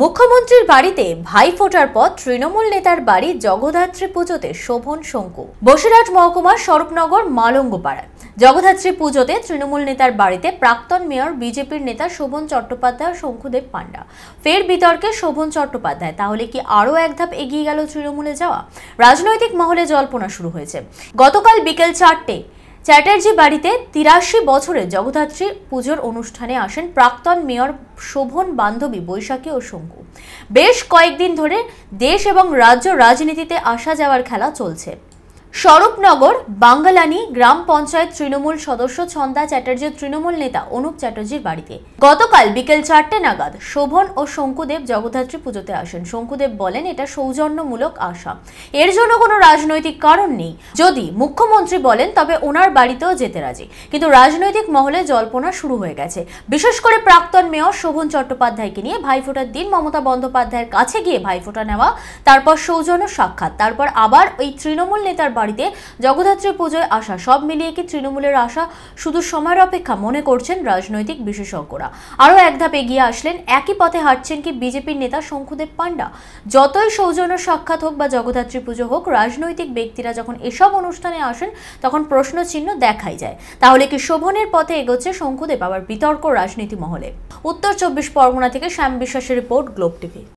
মুখ্যমন্ত্রীর বাড়িতে ভাই ফোটার পর তৃণমূল নেতার বাড়ি জগদ্ধাত্রী পুজোতে শোভন শঙ্কু বসিরহাট মহকুমার স্বরূপনগর মালঙ্গপাড়ায় জগদ্ধাত্রী পুজোতে তৃণমূল নেতার বাড়িতে প্রাক্তন মেয়র বিজেপির নেতা শোভন চট্টোপাধ্যায় শঙ্কুদেব পাণ্ডা ফের বিতর্কে শোভন চট্টোপাধ্যায় তাহলে কি আরও এক ধাপ এগিয়ে গেল তৃণমূলে যাওয়া রাজনৈতিক মহলে জল্পনা শুরু হয়েছে গতকাল বিকেল চারটে চ্যাটার্জি বাড়িতে তিরাশি বছরে জগদ্ধাত্রী পুজোর অনুষ্ঠানে আসেন প্রাক্তন মেয়র শোভন বান্ধবী বৈশাখী ও শঙ্কু বেশ কয়েকদিন ধরে দেশ এবং রাজ্য রাজনীতিতে আসা যাওয়ার খেলা চলছে স্বরূপনগর বাঙ্গালানি গ্রাম পঞ্চায়েত তৃণমূল সদস্য ছন্দা চ্যাটার্জি তৃণমূল নেতা অনুপ চ্যাটার্জির বাড়িতে গতকাল বিকেল চারটে নাগাদ শোভন ও শঙ্কুদেব জগদ্ধাত্রী পুজোতে আসেন শঙ্কুদেব বলেন এটা সৌজন্যমূলক আশা এর জন্য কোনো রাজনৈতিক কারণ নেই যদি মুখ্যমন্ত্রী বলেন তবে ওনার বাড়িতেও যেতে রাজি কিন্তু রাজনৈতিক মহলে জল্পনা শুরু হয়ে গেছে বিশেষ করে প্রাক্তন মেয়র শোভন চট্টোপাধ্যায়কে নিয়ে ভাইফোঁটার দিন মমতা বন্দ্যোপাধ্যায়ের কাছে গিয়ে ভাইফোঁটা নেওয়া তারপর সৌজন্য সাক্ষাৎ তারপর আবার ওই তৃণমূল নেতার বাড়িতে জগদ্ধাত্রী পুজোয় আসা সব মিলিয়ে কি তৃণমূলের আশা শুধু সময়ের অপেক্ষা মনে করছেন রাজনৈতিক বিশেষজ্ঞরা আরও এক ধাপ এগিয়ে আসলেন একই পথে হাঁটছেন কি বিজেপির নেতা শঙ্কুদেব পাণ্ডা যতই সৌজন্য সাক্ষাৎ হোক বা জগদ্ধাত্রী পুজো হোক রাজনৈতিক ব্যক্তিরা যখন এসব অনুষ্ঠানে আসেন তখন প্রশ্ন চিহ্ন দেখাই যায় তাহলে কি শোভনের পথে এগোচ্ছে শঙ্কুদেব আবার বিতর্ক রাজনীতি মহলে উত্তর চব্বিশ পরগনা থেকে শ্যাম বিশ্বাসের রিপোর্ট গ্লোব টিভি